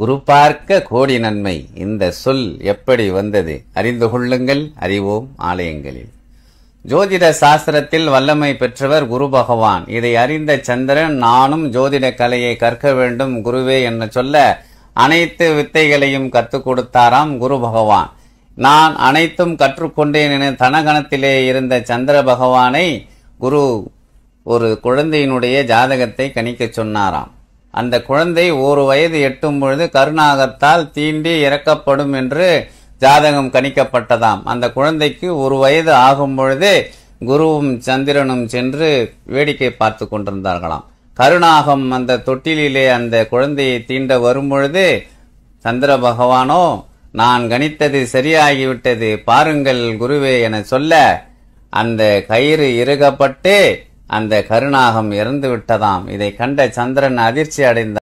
குரு பார்க்க கோடி நன்மை இந்த சொல் எப்படி வந்தது அறிந்து கொள்ளுங்கள் அறிவோம் ஆலயங்களில் ஜோதிட சாஸ்திரத்தில் வல்லமை பெற்றவர் குரு பகவான் இதை அறிந்த சந்திரன் நானும் ஜோதிட கலையை கற்க வேண்டும் குருவே என்று சொல்ல அனைத்து வித்தைகளையும் கற்றுக் கொடுத்தாராம் குரு பகவான் நான் அனைத்தும் கற்றுக்கொண்டேன் என தனகணத்திலே இருந்த சந்திர பகவானை குரு ஒரு குழந்தையினுடைய ஜாதகத்தை கணிக்கச் சொன்னாராம் அந்த குழந்தை ஒரு வயது எட்டும் பொழுது கருணாகத்தால் தீண்டி இறக்கப்படும் என்று ஜாதகம் கணிக்கப்பட்டதாம் அந்த குழந்தைக்கு ஒரு வயது ஆகும் பொழுதே குருவும் சந்திரனும் சென்று வேடிக்கை பார்த்து கொண்டிருந்தார்களாம் கருணாகம் அந்த தொட்டிலே அந்த குழந்தையை தீண்ட பொழுது சந்திர பகவானோ நான் கணித்தது சரியாகிவிட்டது பாருங்கள் குருவே என சொல்ல அந்த கயிறு இறுகப்பட்டு அந்த கருணாகம் இறந்து விட்டதாம் இதை கண்ட சந்திரன் அதிர்ச்சி அடைந்த